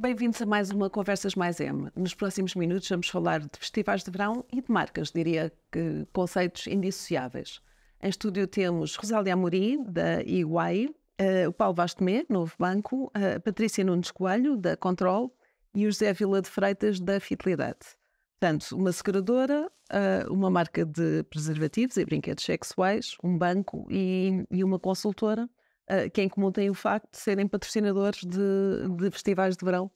Bem-vindos a mais uma Conversas Mais M. Nos próximos minutos vamos falar de festivais de verão e de marcas, diria que conceitos indissociáveis. Em estúdio temos Rosália Amorim, da EY, eh, o Paulo Vastemé, Novo Banco, eh, a Patrícia Nunes Coelho, da Control, e o José Vila de Freitas, da Fidelidade. Portanto, uma seguradora, eh, uma marca de preservativos e brinquedos sexuais, um banco e uma consultora uh, que é em comum tem o facto de serem patrocinadores de, de festivais de verão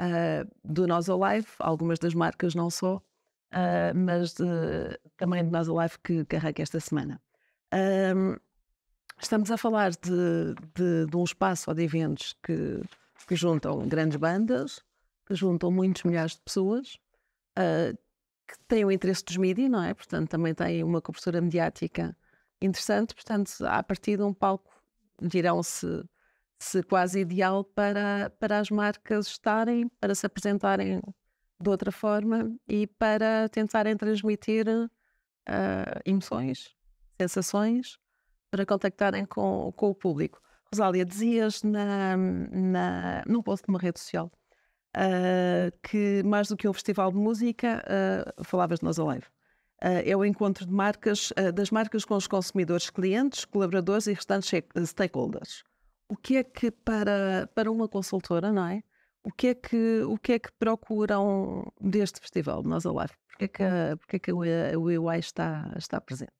uh, do Nós Alive, algumas das marcas não só, uh, mas de, também do Nós Alive que carrega esta semana. Um, estamos a falar de, de, de, um espaço ou de eventos que, que juntam grandes bandas, que juntam muitos milhares de pessoas, que têm o interesse dos mídias, não é? Portanto, também têm uma cobertura mediática interessante, portanto, a partir de um palco virão se se quase ideal para, para as marcas estarem, para se apresentarem de outra forma e para tentarem transmitir uh, emoções, sensações, para contactarem com, com o público. Rosália, dizias na, na, num post de uma rede social uh, que mais do que um festival de música, uh, falavas de nós a live. Eh, é o encontro de marcas, eh, das marcas com os consumidores, clientes, colaboradores e restantes eh, stakeholders. O que é que para, para uma consultora, não é? O que é que, o que é que procuram deste festival, Nós ao Porquê é que, é que o EY está, está presente?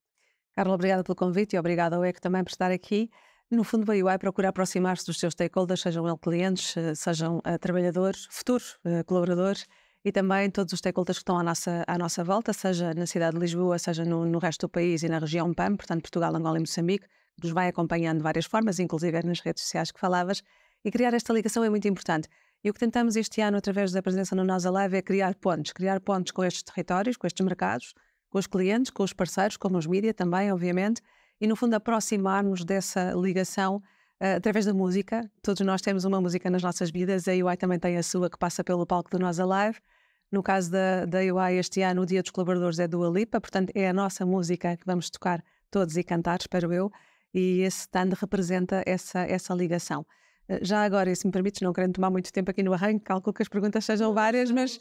Carla, obrigada pelo convite e obrigada ao ECO também por estar aqui. No fundo, o UI procura aproximar-se dos seus stakeholders, sejam eles clientes, sejam uh, trabalhadores, futuros uh, colaboradores e também todos os stakeholders que estão à nossa, à nossa volta, seja na cidade de Lisboa, seja no, no resto do país e na região PAM, portanto Portugal, Angola e Moçambique, que nos vai acompanhando de várias formas, inclusive é nas redes sociais que falavas, e criar esta ligação é muito importante. E o que tentamos este ano, através da presença no Nosa Live, é criar pontes, criar pontes com estes territórios, com estes mercados, com os clientes, com os parceiros, com os mídia também, obviamente, e no fundo aproximar-nos dessa ligação uh, através da música. Todos nós temos uma música nas nossas vidas, a UI também tem a sua que passa pelo palco do Nossa Live. No caso da, da UI, este ano o Dia dos Colaboradores é do Alipa, portanto é a nossa música que vamos tocar todos e cantar, espero eu, e esse stand representa essa, essa ligação. Eh, já agora, e se me permites, não querendo tomar muito tempo aqui no arranque, calculo que as perguntas sejam várias, mas.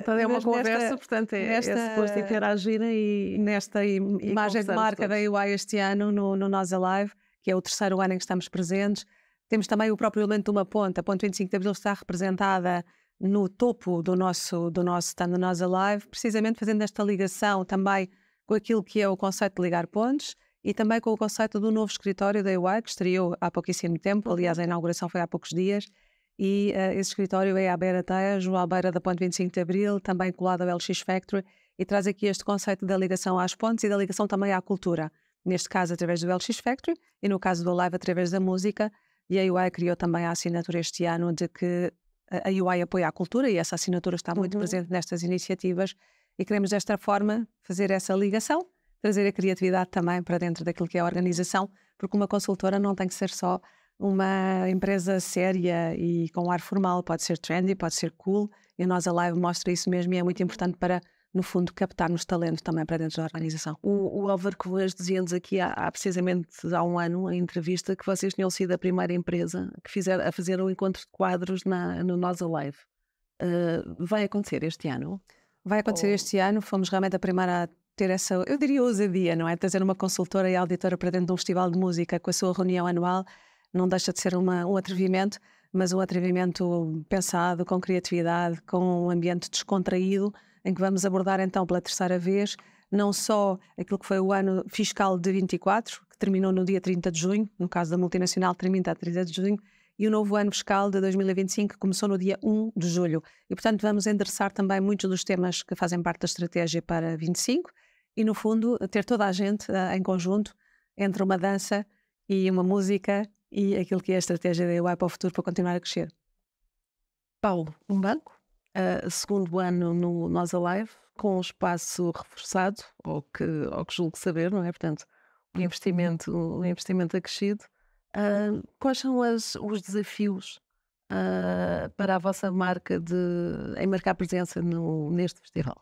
Então é uma mas conversa, nesta, portanto, é, é nesta, é suposto interagirem e. Nesta e, imagem de marca todos. da UI este ano, no, no Nós Alive, que é o terceiro ano em que estamos presentes. Temos também o próprio elemento de uma ponta. A ponta 25 de Abril está representada no topo do nosso, do nosso Stand Nós Alive, precisamente fazendo esta ligação também com aquilo que é o conceito de ligar pontos e também com o conceito do novo escritório da EY, que estreou há pouquíssimo tempo, aliás, a inauguração foi há poucos dias, e uh, esse escritório é à beira Tejo, à beira da Ponte 25 de Abril, também colado ao LX Factory, e traz aqui este conceito da ligação às pontes e da ligação também à cultura, neste caso através do LX Factory, e no caso do Live através da música, e a UI criou também a assinatura este ano de que a UI apoia a cultura e essa assinatura está muito uhum. presente nestas iniciativas e queremos desta forma fazer essa ligação, trazer a criatividade também para dentro daquilo que é a organização, porque uma consultora não tem que ser só uma empresa séria e com ar formal, pode ser trendy, pode ser cool, e a nós a Live mostra isso mesmo e é muito importante para no fundo, captarmos talentos também para dentro da organização. O, o Álvaro Covões dizia-nos aqui há, há, precisamente há um ano, em entrevista, que vocês tinham sido a primeira empresa que fizer, a fazer um encontro de quadros na, no Nós Live. Uh, vai acontecer este ano? Vai acontecer este ano, fomos realmente a primeira a ter essa, eu diria, ousadia, não é? Trazer uma consultora e auditora para dentro de um festival de música com a sua reunião anual não deixa de ser uma, um atrevimento, mas um atrevimento pensado, com criatividade, com um ambiente descontraído em que vamos abordar então pela terceira vez não só aquilo que foi o ano fiscal de 24, que terminou no dia 30 de junho, no caso da multinacional termina a 30 de junho, e o novo ano fiscal de 2025 que começou no dia 1 de julho. E, portanto, vamos endereçar também muitos dos temas que fazem parte da estratégia para 25 e, no fundo, ter toda a gente uh, em conjunto entre uma dança e uma música e aquilo que é a estratégia da UI para o futuro para continuar a crescer. Paulo, um banco? uh, segundo ano no Nós Alive, com um espaço reforçado, ou que, ou que julgo saber, não é? Portanto, um investimento, o investimento acrescido. Uh, quais são as, os desafios uh, para a vossa marca de, em marcar presença no, neste festival?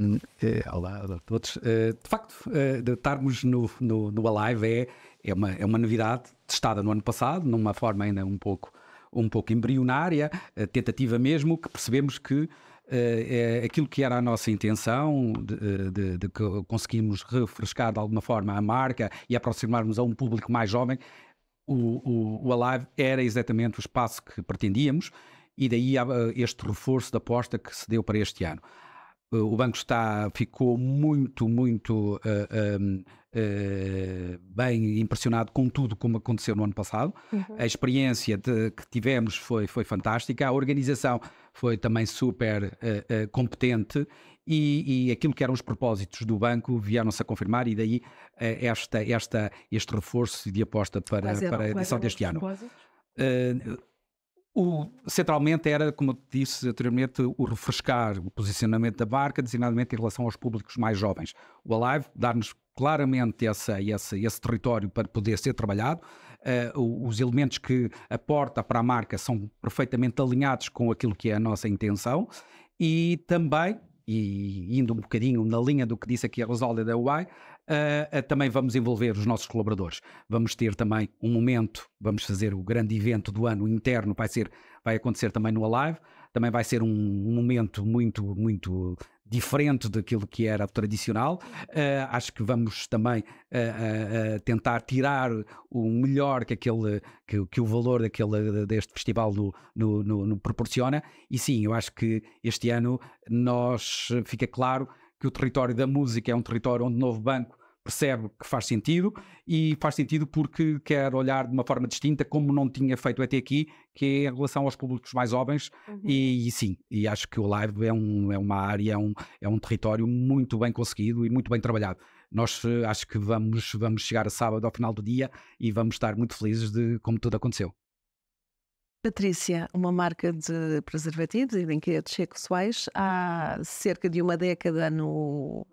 Hum, eh, olá a todos. Eh, de facto, eh, de estarmos no, no, no Alive é, é, uma, é uma novidade testada no ano passado, numa forma ainda um pouco um pouco embrionária, eh, tentativa mesmo, que percebemos que eh, é aquilo que era a nossa intenção, de, eh, de, de, que refrescar de alguma forma a marca e aproximarmos a um público mais jovem, o, o, o Alive era exatamente o espaço que pretendíamos e daí este reforço da aposta que se deu para este ano. O banco está, ficou muito, muito uh, um, eh, bem impressionado com tudo como aconteceu no ano passado. Uhum. A experiência de, que tivemos foi, foi fantástica, a organização foi também super uh, uh, competente e, e, aquilo que eram os propósitos do banco vieram-se a confirmar e daí esta, esta, este reforço de aposta para, eram, para a edição deste ano. O, centralmente era, como eu disse anteriormente, o refrescar o posicionamento da marca, designadamente em relação aos públicos mais jovens. O Alive, dar-nos claramente esse território para poder ser trabalhado. Uh, os elementos que aporta para a marca são perfeitamente alinhados com aquilo que é a nossa intenção e também e indo um bocadinho na linha do que disse aqui a Rosália da UAI, uh, eh, uh, eh, também vamos envolver os nossos colaboradores. Vamos ter também um momento, vamos fazer o grande evento do ano interno, vai, ser, vai acontecer também no Alive, também vai ser um, momento muito, muito diferente daquilo que era tradicional. Uh, acho que vamos também uh, uh, tentar tirar o melhor que, aquele, que, que o valor daquele, deste festival no, no, no, no, proporciona. E sim, eu acho que este ano nós fica claro que o território da música é um território onde Novo Banco percebe que faz sentido e faz sentido porque quer olhar de uma forma distinta, como não tinha feito até aqui, que é em relação aos públicos mais jovens. Uhum. E, e, sim, e acho que o live é, um, é uma área, é um, é um território muito bem conseguido e muito bem trabalhado. Nós eh, acho que vamos, vamos chegar a sábado ao final do dia e vamos estar muito felizes de como tudo aconteceu. Patrícia, uma marca de preservativos e brinquedos sexuais há cerca de uma década no,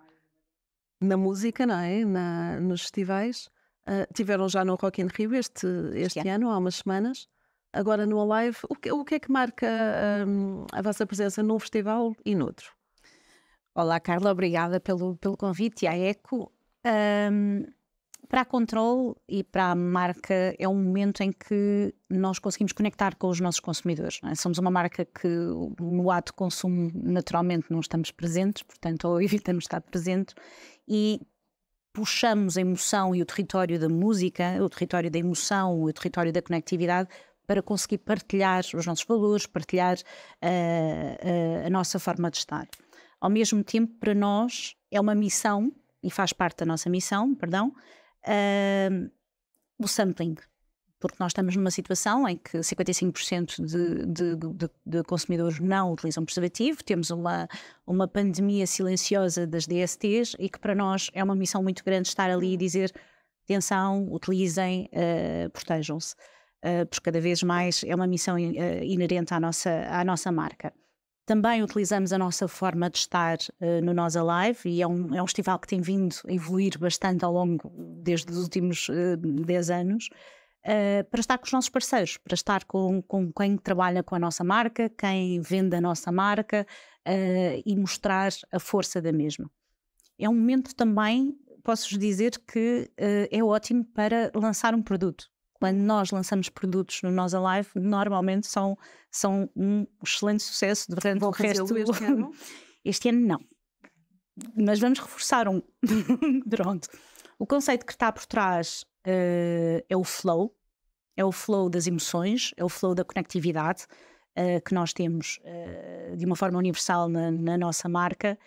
na música, não é? Na, nos festivais. Uh, tiveram já no Rock in Rio este, este ano, há umas semanas. Agora no Alive, o que, o que é que marca um, ah, a vossa presença num festival e noutro? Olá, Carla, obrigada pelo, pelo convite à ECO. Um, para a Control e para a marca é um momento em que nós conseguimos conectar com os nossos consumidores. É? Somos uma marca que no ato de consumo naturalmente não estamos presentes, portanto ou evitamos estar presentes e puxamos a emoção e o território da música, o território da emoção, o território da conectividade para conseguir partilhar os nossos valores, partilhar uh, uh, a nossa forma de estar. Ao mesmo tempo, para nós é uma missão e faz parte da nossa missão, perdão, uh, o sampling porque nós estamos numa situação em que 55% de, de, de, de, consumidores não utilizam preservativo, temos uma, uma pandemia silenciosa das DSTs e que para nós é uma missão muito grande estar ali e dizer atenção, utilizem, uh, protejam-se, uh, porque cada vez mais é uma missão uh, inerente à nossa, à nossa marca. Também utilizamos a nossa forma de estar uh, no Nós Alive e é um, é um festival que tem vindo a evoluir bastante ao longo desde os últimos uh, 10 anos. Eh, para estar com os nossos parceiros, para estar com, com quem trabalha com a nossa marca, quem vende a nossa marca uh, e mostrar a força da mesma. É um momento também, posso-vos dizer, que uh, é ótimo para lançar um produto. Quando nós lançamos produtos no Nós Alive, normalmente são, são um excelente sucesso durante Vou o resto. Este ano? este ano não. Mas vamos reforçar um. Pronto. O conceito que está por trás uh, é o flow, é o flow das emoções, é o flow da conectividade uh, que nós temos uh, de uma forma universal na, na, nossa marca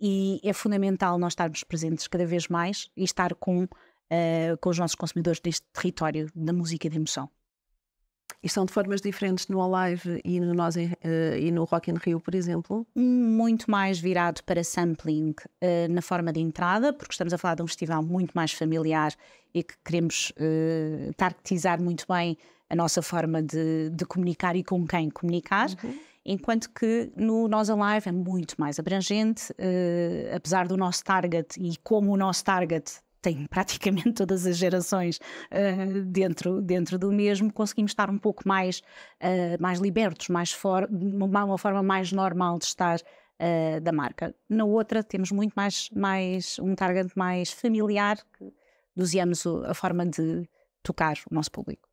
e é fundamental nós estarmos presentes cada vez mais e estar com, com os nossos consumidores neste território da música e da emoção. E são de formas diferentes no Alive e no, nós, uh, e no Rock in Rio, por exemplo? Muito mais virado para sampling uh, na forma de entrada, porque estamos a falar de um festival muito mais familiar e que queremos uh, targetizar muito bem a nossa forma de, de comunicar e com quem comunicar. Uhum. Enquanto que no Nós Alive é muito mais abrangente, apesar do nosso target e como o nosso target tem praticamente todas as gerações uh, dentro, dentro do mesmo, conseguimos estar um pouco mais, uh, mais libertos, mais for, uma forma mais normal de estar uh, da marca. Na outra temos muito mais, mais um target mais familiar, que doseamos a forma de tocar o nosso público.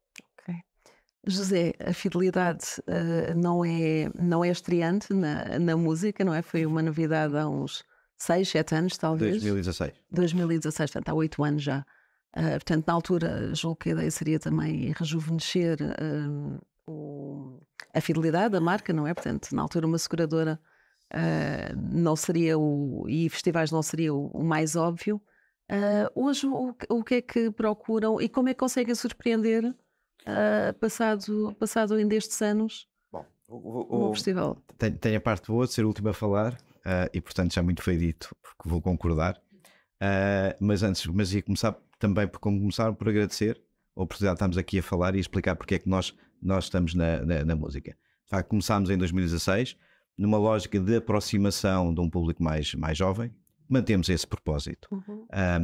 José, a fidelidade uh, não, é, não é estreante na, na música, não é? Foi uma novidade há uns 6, 7 anos talvez. 2016. 2016, portanto há 8 anos já. Uh, portanto, na altura, julgo que a ideia seria também rejuvenescer uh, a fidelidade da marca, não é? Portanto, na altura, uma seguradora uh, não seria o. e festivais não seria o, o mais óbvio. hoje, o, o, que é que procuram e como é que conseguem surpreender passado, passado ainda estes anos? Bom, o, festival. Tem, a parte boa de ser o último a falar uh, e portanto já muito foi dito, porque vou concordar. Uh, mas antes, mas ia começar também por começar por agradecer a oportunidade de estarmos aqui a falar e explicar porque é que nós, nós estamos na, na, na música. começámos em 2016 numa lógica de aproximação de um público mais, mais jovem, mantemos esse propósito. Uhum. Ah,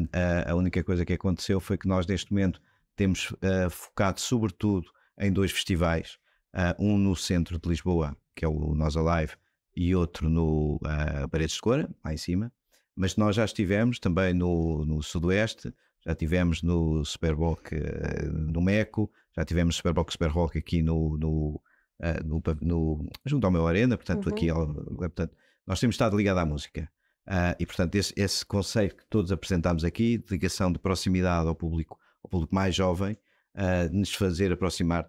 a, a, única coisa que aconteceu foi que nós, neste momento, temos uh, focado sobretudo em dois festivais: uh, um no centro de Lisboa, que é o Nós Alive, e outro no uh, Paredes de Cora, lá em cima. Mas nós já estivemos também no, no Sudoeste, já tivemos no Superboc uh, no Meco, já tivemos Superboc Superrock aqui no, no, uh, no, no, junto ao meu arena, portanto uhum. aqui portanto, nós temos estado ligado à música. Uh, e portanto esse, esse conceito que todos apresentámos aqui, de ligação de proximidade ao público, ao público mais jovem, uh, nos fazer aproximar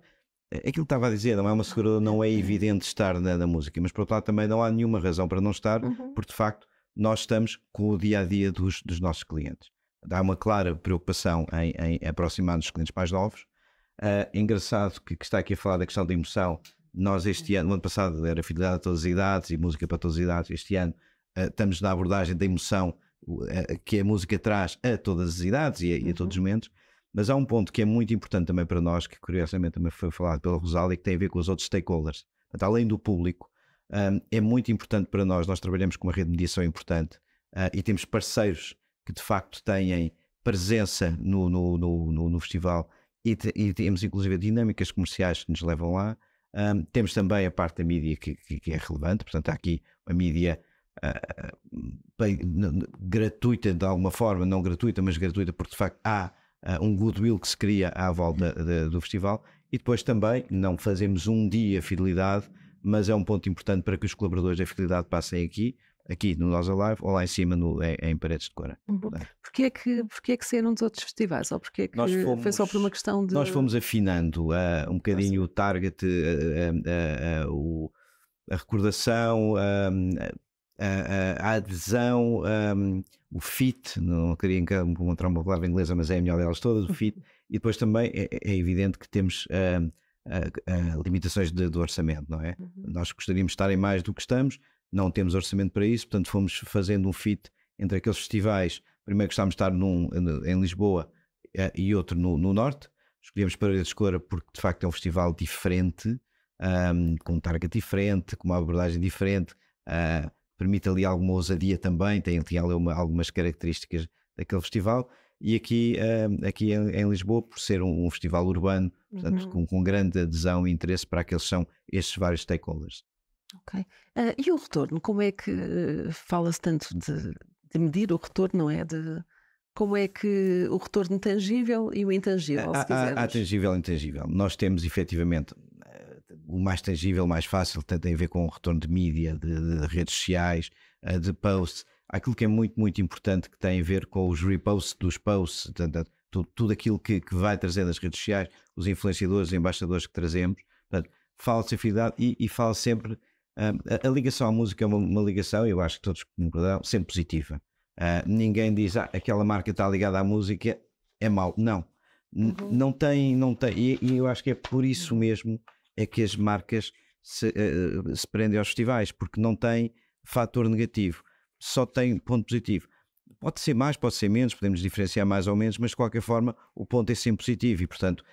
é, aquilo que estava a dizer, não é uma seguradora, não é evidente estar na, na, música, mas por outro lado também não há nenhuma razão para não estar, uhum. porque de facto nós estamos com o dia a dia dos, dos nossos clientes. Há uma clara preocupação em, em aproximar nos clientes mais novos. Uh, engraçado que, que, está aqui a falar da questão da emoção. Nós este ano, no ano passado era fidelidade a todas as idades e música para todas as idades. Este ano uh, estamos na abordagem da emoção uh, que a música traz a todas as idades e a, e a todos uhum. os momentos. Mas há um ponto que é muito importante também para nós, que curiosamente também foi falado pela Rosália, que tem a ver com os outros stakeholders. Portanto, além do público, um, é muito importante para nós. Nós trabalhamos com uma rede de mediação importante uh, e temos parceiros que de facto têm presença no, no, no, no festival e, te, e, temos inclusive dinâmicas comerciais que nos levam lá. Um, temos também a parte da mídia que, que, que, é relevante, portanto, há aqui uma mídia uh, bem, gratuita de alguma forma, não gratuita, mas gratuita, porque de facto há uh, um goodwill que se cria à volta uhum. de, do festival. E depois também não fazemos um dia fidelidade, mas é um ponto importante para que os colaboradores da fidelidade passem aqui, aqui no Nós Alive ou lá em cima no, em, em Paredes de Cora. Uhum. Porquê é que, porquê é que saíram dos outros festivais? Ou porquê é que nós fomos, foi só por uma questão de. Nós fomos afinando uh, um bocadinho Nossa. o target, uh, uh, o, a recordação, a, adesão, um, o fit, não queria encontrar uma palavra inglesa, mas é a melhor delas todas, o fit, e depois também é, é, é evidente que temos hum, limitações de, do orçamento, não é? Uhum. Nós gostaríamos de estar em mais do que estamos, não temos orçamento para isso, portanto fomos fazendo um fit entre aqueles festivais, primeiro gostávamos de estar num, em Lisboa eh, e outro no, no Norte, escolhemos para a escolha porque de facto é um festival diferente, um, com um target diferente, com uma abordagem diferente, uh, permite ali alguma ousadia também, tem, tem ali uma, algumas características daquele festival. E aqui, uh, aqui em, em, Lisboa, por ser um, um festival urbano, portanto, uhum. com, com, grande adesão e interesse para aqueles que são estes vários stakeholders. Ok. Uh, e o retorno? Como é que uh, fala-se tanto de, de, medir o retorno, não é? De, como é que o retorno tangível e o intangível, Há, há tangível e intangível. Nós temos efetivamente o mais tangível, mais fácil, tem a ver com o retorno de mídia, de, de redes sociais, eh, de posts. Aquilo que é muito, muito importante que tem a ver com os reposts dos posts, eh, tudo, tudo, aquilo que, que vai trazendo as redes sociais, os influenciadores, os embaixadores que trazemos. Portanto, fala de afinidade e, e fala sempre. Eh, a, a, ligação à música é uma, uma ligação, eu acho que todos concordarão, sempre positiva. Uh, ninguém diz ah, aquela marca está ligada à música, é mau. Não. Uhum. Não tem, não tem. E, e, eu acho que é por isso mesmo é que as marcas se, uh, se prendem aos festivais, porque não tem fator negativo, só tem ponto positivo. Pode ser mais, pode ser menos, podemos diferenciar mais ou menos, mas de qualquer forma o ponto é sempre positivo e, portanto,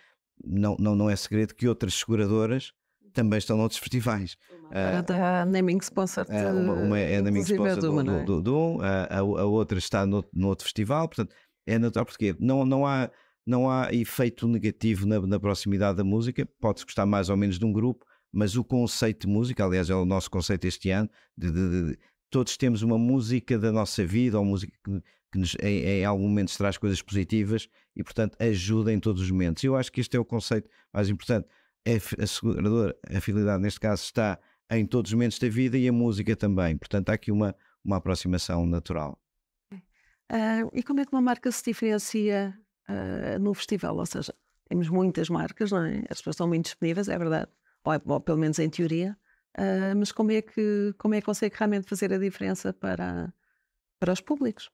não, não, não é segredo que outras seguradoras também estão noutros festivais. Uma uh, da Naming Sponsor. É, de, uma, uma, é a Naming é Sponsor do, do, do, do, a, a, outra está no, no outro festival, portanto, é natural porque não, não há não há efeito negativo na, na proximidade da música, pode-se gostar mais ou menos de um grupo, mas o conceito de música, aliás, é o nosso conceito este ano, de, de, de todos temos uma música da nossa vida, ou música que, que nos, em, em algum momento traz coisas positivas e, portanto, ajuda em todos os momentos. Eu acho que este é o conceito mais importante. A, é a seguradora, a fidelidade, neste caso, está em todos os momentos da vida e a música também. Portanto, há aqui uma, uma aproximação natural. Uh, e como é que uma marca se diferencia uh, no festival. Ou seja, temos muitas marcas, não é? As pessoas estão muito disponíveis, é verdade, ou, é, ou pelo menos em teoria, uh, mas como é, que, como é que consegue realmente fazer a diferença para, para os públicos?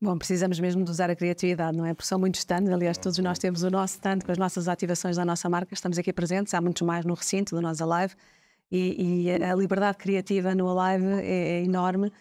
Bom, precisamos mesmo de usar a criatividade, não é? Porque são muitos stands, aliás, todos nós uhum. temos o nosso stand com as nossas ativações da nossa marca, estamos aqui presentes, há muitos mais no recinto do nosso Alive e, e a liberdade criativa no Alive é, é enorme.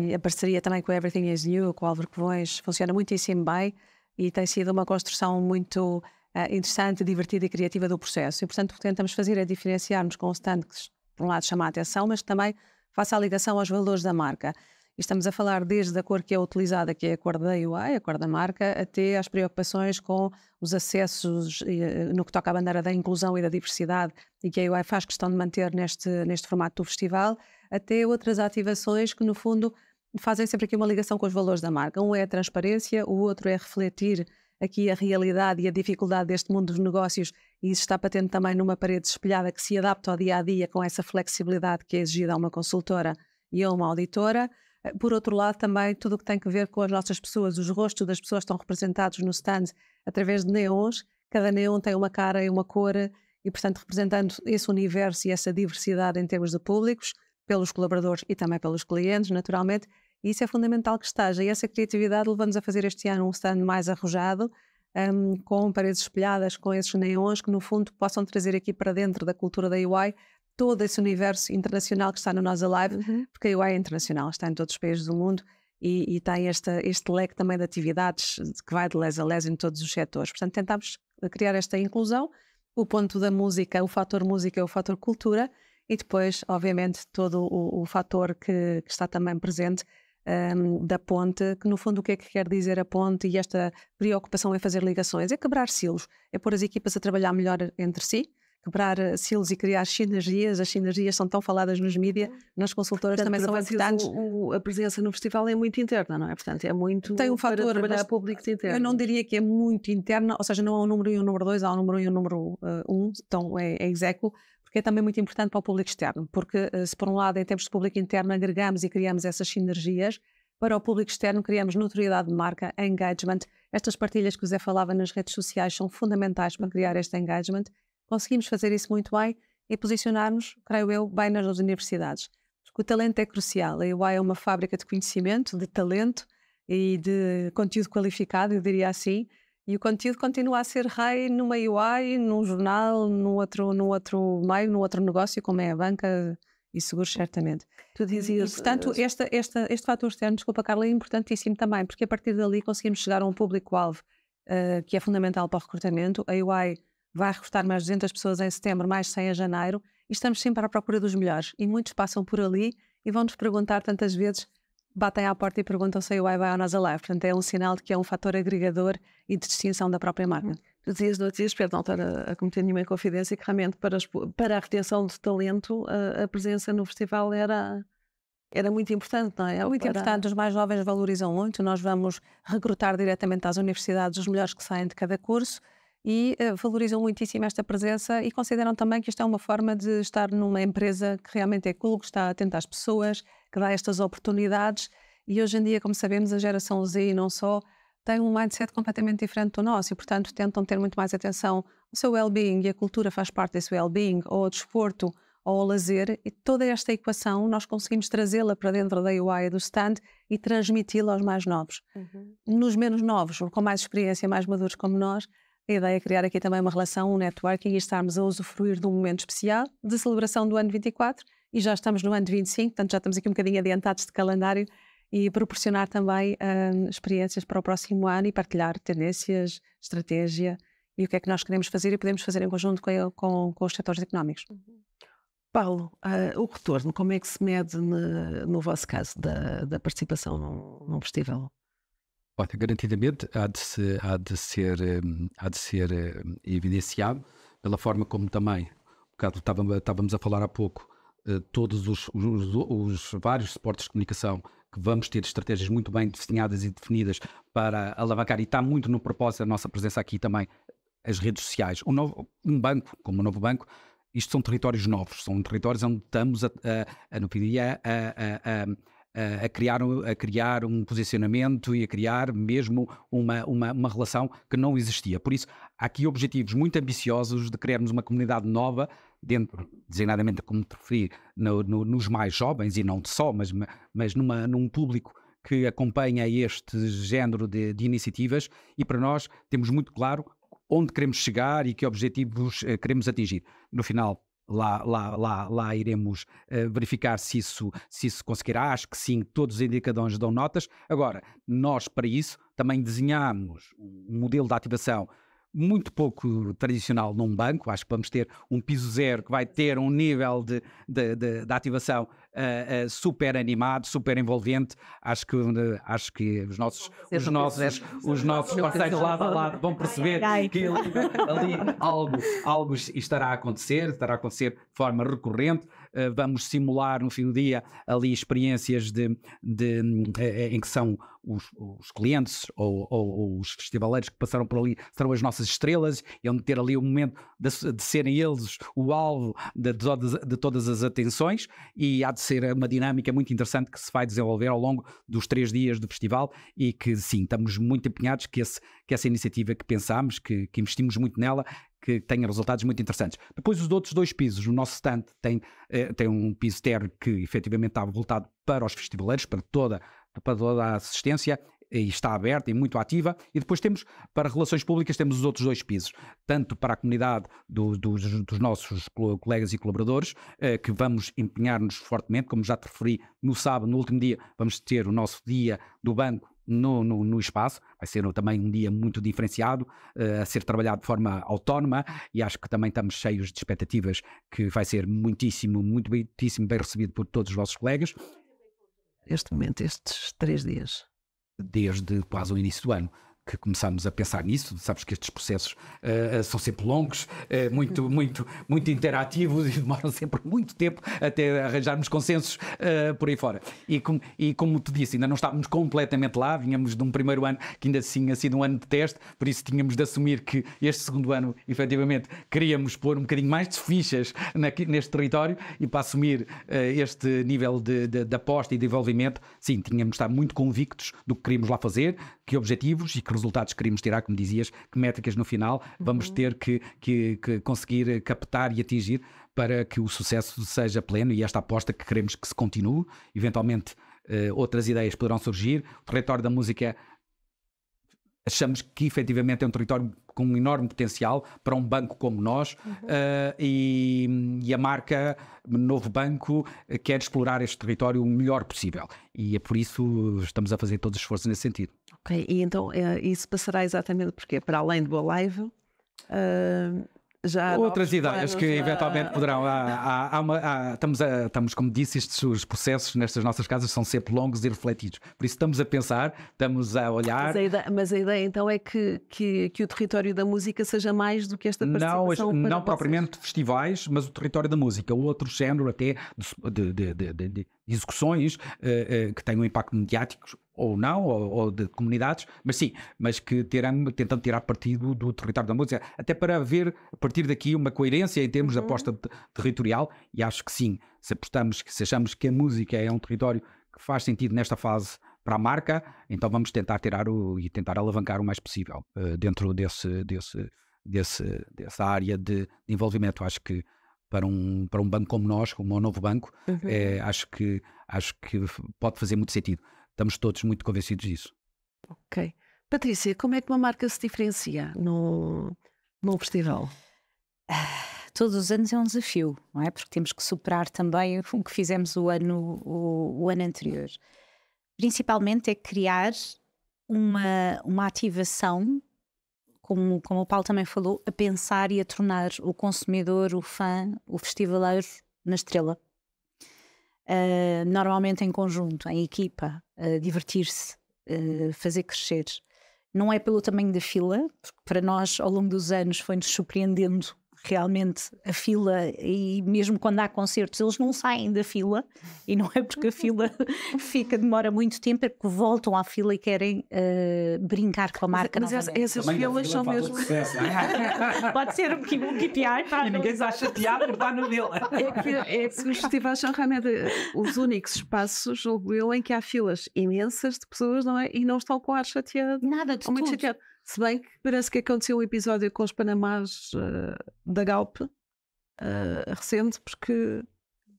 E a parceria também com Everything is New, com o Álvaro Covões, funciona muitíssimo bem e tem sido uma construção muito uh, interessante, divertida e criativa do processo. E, portanto, o que tentamos fazer é diferenciarmos com o stand que, por um lado, chama a atenção, mas também faça a ligação aos valores da marca. E estamos a falar desde a cor que é utilizada, que é a cor da UI, a cor da marca, até as preocupações com os acessos eh, no que toca à bandeira da inclusão e da diversidade, e que a UI faz questão de manter neste, neste formato do festival, até outras ativações que, no fundo, fazem sempre aqui uma ligação com os valores da marca. Um é a transparência, o outro é refletir aqui a realidade e a dificuldade deste mundo dos negócios, e isso está patente também numa parede espelhada que se adapta ao dia a dia com essa flexibilidade que é exigida a uma consultora e a uma auditora. Eh, por outro lado, também tudo o que tem que ver com as nossas pessoas, os rostos das pessoas estão representados no stand através de neons, cada neon tem uma cara e uma cor, e portanto representando esse universo e essa diversidade em termos de públicos, pelos colaboradores e também pelos clientes, naturalmente, e isso é fundamental que esteja. E essa criatividade levamos a fazer este ano um stand mais arrojado, um, com paredes espelhadas, com esses neons que, no fundo, possam trazer aqui para dentro da cultura da UI todo esse universo internacional que está no nosso Alive, uhum. porque a UI é internacional, está em todos os países do mundo e, e tem esta, este leque também de atividades que vai de les a les em todos os setores. Portanto, tentamos criar esta inclusão, o ponto da música, o fator música é o fator cultura e depois, obviamente, todo o, o fator que, que está também presente um, da ponte, que no fundo o que é que quer dizer a ponte e esta preocupação em é fazer ligações? É quebrar silos, é pôr as equipas a trabalhar melhor entre si, quebrar eh, silos e criar sinergias. As sinergias são tão faladas nos mídias, uhum. nas consultoras Portanto, também são importantes. O, o, a presença no festival é muito interna, não é? Portanto, é muito Tem um fator trabalhar público interno. Eu não diria que é muito interna, ou seja, não há um número um e um número dois há um número um e um número uh, um, então é, é execo, que é também muito importante para o público externo, porque eh, se por um lado, em termos de público interno, agregamos e criamos essas sinergias, para o público externo criamos notoriedade de marca, engagement. Estas partilhas que o Zé falava nas redes sociais são fundamentais para criar este engagement. Conseguimos fazer isso muito bem e posicionarmos, creio eu, bem nas universidades. Porque o talento é crucial. A UI é uma fábrica de conhecimento, de talento e de conteúdo qualificado, eu diria assim, e o conteúdo continua a ser rei numa UI, num jornal, num outro, num outro meio, num outro negócio, como é a banca e seguros, certamente. Tu dizias. E, portanto, eh, esta, esta, este fator externo, desculpa, Carla, é importantíssimo também, porque a partir dali conseguimos chegar a um público-alvo uh, que é fundamental para o recrutamento. A UI vai recrutar mais 200 pessoas em setembro, mais 100 em janeiro, e estamos sempre à procura dos melhores. E muitos passam por ali e vão-nos perguntar tantas vezes batem à porta e perguntam se a UI vai ou not alive. Portanto, é um sinal de que é um fator agregador e de distinção da própria marca. Tu dizias no outro espero não estar a, a cometer nenhuma confidência, que realmente para, para a retenção de talento a, a presença no festival era era muito importante, não é? é? Muito para... importante, os mais jovens valorizam muito, nós vamos recrutar diretamente às universidades os melhores que saem de cada curso, e eh, valorizam muitíssimo esta presença e consideram também que isto é uma forma de estar numa empresa que realmente é cool, que está atenta às pessoas, que dá estas oportunidades. E hoje em dia, como sabemos, a geração Z e não só tem um mindset completamente diferente do nosso e, portanto, tentam ter muito mais atenção ao seu well-being e a cultura faz parte desse well-being, ou ao desporto, ou ao lazer. E toda esta equação nós conseguimos trazê-la para dentro da UI do stand e transmiti-la aos mais novos. Uhum. Nos menos novos, com mais experiência, mais maduros como nós, a ideia é criar aqui também uma relação, um networking e estarmos a usufruir de um momento especial de celebração do ano 24 e já estamos no ano de 25, portanto já estamos aqui um bocadinho adiantados de calendário e proporcionar também hum, experiências para o próximo ano e partilhar tendências, estratégia e o que é que nós queremos fazer e podemos fazer em conjunto com, com, com os setores económicos. Uhum. Paulo, uh, o retorno, como é que se mede no, no vosso caso da, da participação num, num festival? Olha, garantidamente há de, ser há de ser, hum, há de ser hum, evidenciado pela forma como também, um bocado estávamos a falar há pouco, eh, todos os, os, os, vários suportes de comunicação que vamos ter estratégias muito bem desenhadas e definidas para alavancar, e está muito no propósito da nossa presença aqui também, as redes sociais. Um, novo, um banco, como o um Novo Banco, isto são territórios novos, são territórios onde estamos a, a, a, no PDA a, a, a a, criar, a criar um posicionamento e a criar mesmo uma, uma, uma relação que não existia. Por isso, há aqui objetivos muito ambiciosos de criarmos uma comunidade nova, dentro, designadamente como referi no, no, nos mais jovens e não só, mas, mas numa, num público que acompanha este género de, de iniciativas e para nós temos muito claro onde queremos chegar e que objetivos eh, queremos atingir. No final, Lá, lá, lá, lá iremos uh, verificar se isso, se isso conseguirá. Acho que sim, todos os indicadores dão notas. Agora, nós para isso também desenhámos um modelo de ativação muito pouco tradicional num banco. Acho que vamos ter um piso zero que vai ter um nível de, de, de, de ativação uh, super animado, super envolvente. Acho que, uh, acho que os nossos, os nossos, é os nossos parceiros lado a lado é vão perceber ai, ai. que ali, ali algo, algo estará a acontecer, estará a acontecer de forma recorrente. Eh, vamos simular no fim do dia ali experiências de, de em que são os, os clientes ou, ou, ou, os festivaleiros que passaram por ali serão as nossas estrelas e onde ter ali o momento de, de serem eles o alvo de, de, de todas as atenções e há de ser uma dinâmica muito interessante que se vai desenvolver ao longo dos três dias do festival e que sim, estamos muito empenhados que, esse, que essa iniciativa que pensámos, que, que investimos muito nela, que tenha resultados muito interessantes. Depois os outros dois pisos, o nosso stand tem, eh, tem um piso térreo que efetivamente está voltado para os festivaleiros, para toda para toda a assistência e está aberta e muito ativa. E depois temos, para relações públicas, temos os outros dois pisos, tanto para a comunidade do, dos nossos colegas e colaboradores, eh, que vamos empenhar-nos fortemente, como já te referi, no sábado, no último dia, vamos ter o nosso dia do banco no, no, no, espaço. Vai ser também um dia muito diferenciado, eh, a ser trabalhado de forma autónoma e acho que também estamos cheios de expectativas que vai ser muitíssimo, muito muitíssimo bem recebido por todos os vossos colegas. Este momento, estes três dias, desde quase o início do ano que começámos a pensar nisso. Sabes que estes processos uh, são sempre longos, uh, muito, muito, muito interativos e demoram sempre muito tempo até arranjarmos consensos uh, por aí fora. E, com, e como te disse, ainda não estávamos completamente lá, vinhamos de um primeiro ano que ainda assim tinha sido um ano de teste, por isso tínhamos de assumir que este segundo ano, efetivamente, queríamos pôr um bocadinho mais de fichas na, neste território e para assumir este nível de, de, de aposta e de envolvimento, sim, tínhamos de estar muito convictos do que queríamos lá fazer, que objetivos e que resultados queríamos tirar, como dizias, que métricas no final vamos uhum. ter que, que, que conseguir captar e atingir para que o sucesso seja pleno e esta aposta que queremos que se continue. Eventualmente, uh, outras ideias poderão surgir. O território da música é, achamos que efetivamente é um território com um enorme potencial para um banco como nós uhum. uh, e, e, a marca Novo Banco eh, quer explorar este território o melhor possível e é por isso estamos a fazer todos os esforços nesse sentido. Ok, e então eh, isso passará exatamente porque Para além do Alive, uh, ah, já outras ideias que ah, eventualmente poderão. Há, há, há uma, há, estamos, a, estamos, como disse, estes, os processos nestas nossas casas são sempre longos e refletidos. Por isso estamos a pensar, estamos a olhar. Mas a ideia, mas a ideia então é que, que, que, o território da música seja mais do que esta participação. Não, não propriamente festivais, mas o território da música, outro género até de, de, de, de execuções uh, uh, que tenham impacto mediático ou não, ou, ou, de comunidades, mas sim, mas que terão, tentando tirar partido do território da música, até para haver a partir daqui uma coerência em termos uhum. de aposta territorial, e acho que sim, se apostamos, se achamos que a música é um território que faz sentido nesta fase para a marca, então vamos tentar tirar o, e tentar alavancar o mais possível uh, dentro desse, desse, desse, dessa área de, de envolvimento. Acho que para um, para um banco como nós, como um novo banco, uhum. é, acho, que, acho que pode fazer muito sentido. Estamos todos muito convencidos disso. Ok. Patrícia, como é que uma marca se diferencia no, no festival? Ah, todos os anos é um desafio, não é? Porque temos que superar também o que fizemos o ano, o, o ano anterior. Principalmente é criar uma, uma ativação, como, como o Paulo também falou, a pensar e a tornar o consumidor, o fã, o festivaleiro na estrela uh, normalmente em conjunto, em equipa, uh, divertir-se, uh, fazer crescer. Não é pelo tamanho da fila, porque para nós, ao longo dos anos, foi-nos surpreendendo realmente a fila, e mesmo quando há concertos, eles não saem da fila, e não é porque a fila fica, demora muito tempo, é porque voltam à fila e querem uh, brincar com a é- marca. Mas, é- mas essas filas fila são mesmo. Sucesso, é? Pode ser um KPI para. E ninguém se acha chateado por estar na vila. É que, se os festivais são realmente os únicos espaços, julgo eu, em que há filas imensas de pessoas não é? e não estão com ar chateado. Nada de tudo. muito chateado. Se bem que parece que aconteceu um episódio com os Panamás uh, da Galp uh, recente, porque